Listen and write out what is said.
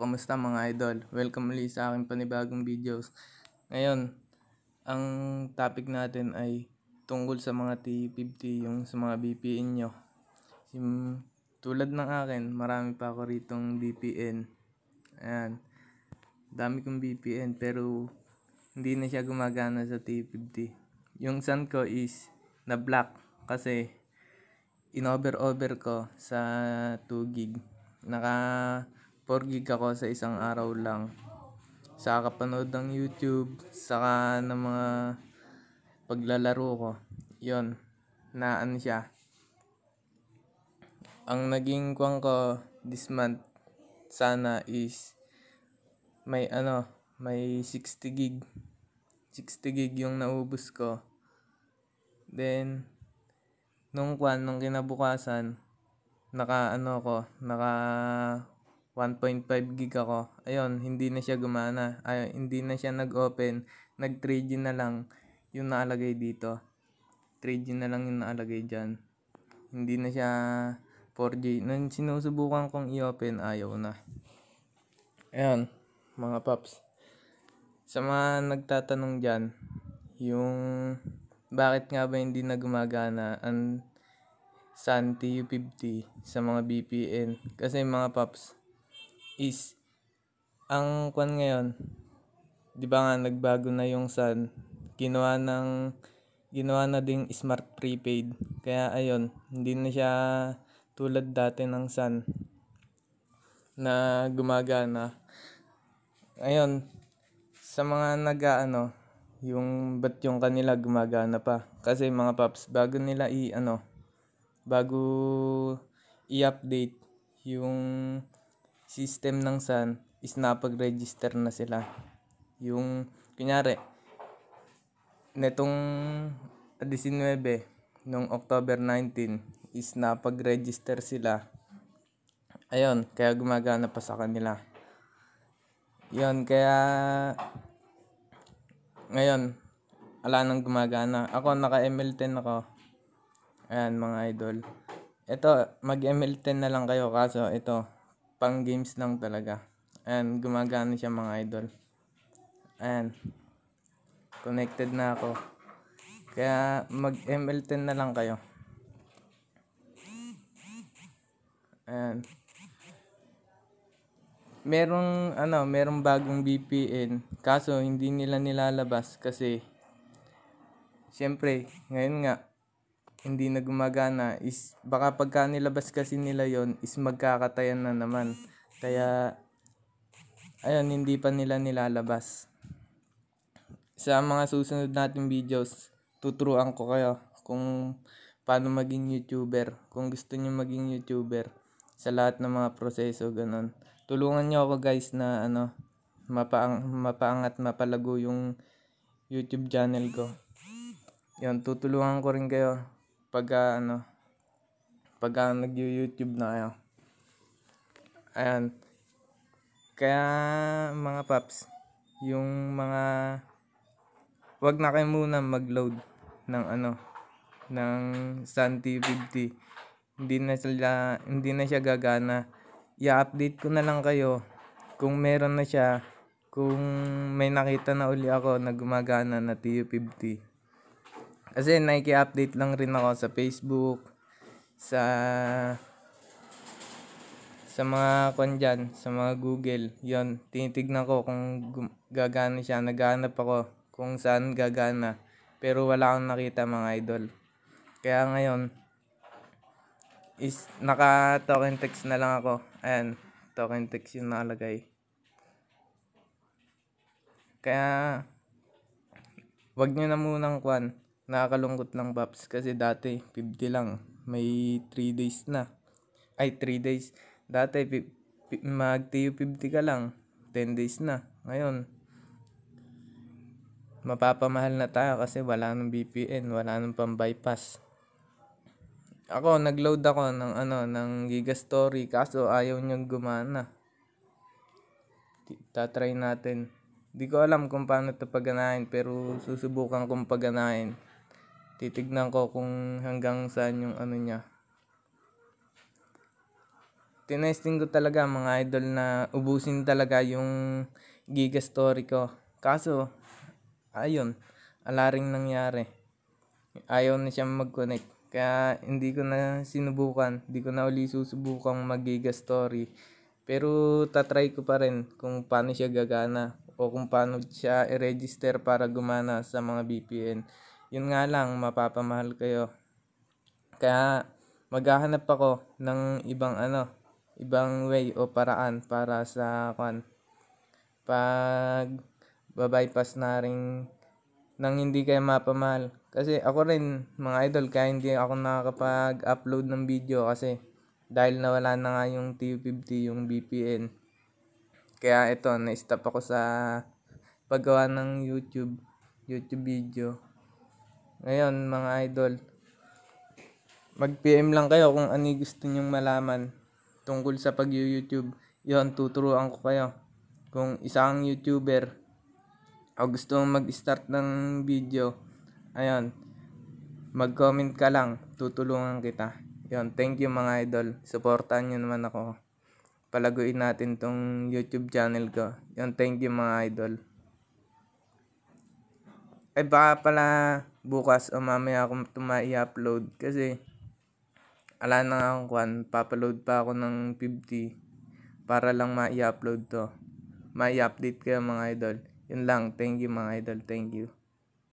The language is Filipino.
Kamusta mga idol? Welcome ulit sa aking panibagong videos. Ngayon, ang topic natin ay tungkol sa mga T50, yung sa mga VPN nyo. Yung, tulad ng akin, marami pa ako ritong VPN. Ayan. Dami kong VPN pero hindi na siya gumagana sa T50. Yung sun ko is na block kasi in-over-over ko sa 2 gig. Naka 4 gig ako sa isang araw lang. Sa kapanood ng YouTube, saka ng mga paglalaro ko. Yon, na ano siya. Ang naging kwang ko this month sana is may ano, may 60 gig. 60 gig yung naubos ko. Then, nung kwan, nung kinabukasan, naka ano ko, naka 1.5 gig ako. Ayun, hindi na siya gumana. Ay, hindi na siya nag-open. Nag-3G na lang yung naalagay dito. 3G na lang yung naalagay dyan. Hindi na siya 4G. Nung sinusubukan kong i-open, ayaw na. Ayun, mga paps. Sa mga nagtatanong dyan, yung bakit nga ba hindi na gumagana ang Santi U50 sa mga VPN. Kasi mga paps, is ang kwan ngayon, 'di ba nga nagbago na yung sun, ginawa ng ginawa na ding smart prepaid. Kaya ayun, hindi na siya tulad dati ng sun na gumagana. Ayun, sa mga nagaano yung ba't yung kanila gumagana pa. Kasi mga paps, bago nila i-ano, bago i-update yung system ng SAN is napag-register na sila. Yung, kunyari, netong 19, nung October 19, is napag-register sila. Ayun, kaya gumagana pa sa kanila. Yun, kaya ngayon, wala nang gumagana. Ako, naka-ML10 ako. Ayan, mga idol. Ito, mag-ML10 na lang kayo. Kaso, ito, pang games lang talaga. And gumagana siya mga idol. And connected na ako. Kaya mag ML10 na lang kayo. And merong ano, merong bagong VPN kaso hindi nila nilalabas kasi syempre ngayon nga hindi na gumagana is baka pagka nilabas kasi nila yon is magkakatayan na naman. Kaya ayun hindi pa nila nilalabas. Sa mga susunod nating videos, tuturuan ko kayo kung paano maging YouTuber, kung gusto niyo maging YouTuber sa lahat ng mga proseso ganun. Tulungan niyo ako guys na ano mapaang mapaangat mapalago yung YouTube channel ko. Yon tutulungan ko rin kayo pagka ah, ano pagka ah, nag-YouTube na kayo. Ayan. Kaya mga paps, yung mga wag na kayo muna mag-load ng ano ng Sun T50. Hindi na sila hindi na siya gagana. I-update ko na lang kayo kung meron na siya kung may nakita na uli ako na gumagana na TU50. As Kasi nagki-update lang rin ako sa Facebook, sa sa mga kondyan, sa mga Google. 'Yon, tinitignan ko kung gagana siya, naghahanap ako kung saan gagana. Pero wala akong nakita mga idol. Kaya ngayon is naka token text na lang ako. Ayan, token text yung nakalagay. Kaya wag niyo na munang kwan Nakakalungkot lang paps kasi dati 50 lang. May 3 days na. Ay 3 days. Dati mag TU 50 ka lang. 10 days na. Ngayon mapapamahal na tayo kasi wala nang VPN, wala nang pang-bypass. Ako, nagload ako ng ano, ng Gigastory kaso ayaw niyang gumana. Tatry natin. hindi ko alam kung paano ito paganahin pero susubukan kong paganahin titignan ko kung hanggang saan yung ano niya tinesting ko talaga mga idol na ubusin talaga yung giga story ko kaso ayun alaring nangyari ayaw na siya mag-connect kaya hindi ko na sinubukan, hindi ko na uli susubukang magiga story. Pero tatry ko pa rin kung paano siya gagana o kung paano siya i-register para gumana sa mga VPN. Yun nga lang, mapapamahal kayo. Kaya maghahanap ako ng ibang ano, ibang way o paraan para sa kan pag babypass na rin nang hindi kayo mapamahal. Kasi ako rin, mga idol, kaya hindi ako nakakapag-upload ng video kasi dahil nawala na nga yung TU50, yung VPN. Kaya ito, na-stop ako sa paggawa ng YouTube, YouTube video. Ngayon, mga idol, mag-PM lang kayo kung ano gusto nyong malaman tungkol sa pag-YouTube. Yun, tuturuan ko kayo. Kung isang YouTuber o gusto mag-start ng video, ayun, mag-comment ka lang, tutulungan kita. Yun, thank you mga idol. Supportan nyo naman ako. Palaguin natin tong YouTube channel ko. Yun, thank you mga idol ay eh, baka pala bukas o mamaya ako tumai upload kasi ala na nga akong kwan, papaload pa ako ng 50 para lang mai upload to. Ma-update kayo mga idol. Yun lang. Thank you mga idol. Thank you.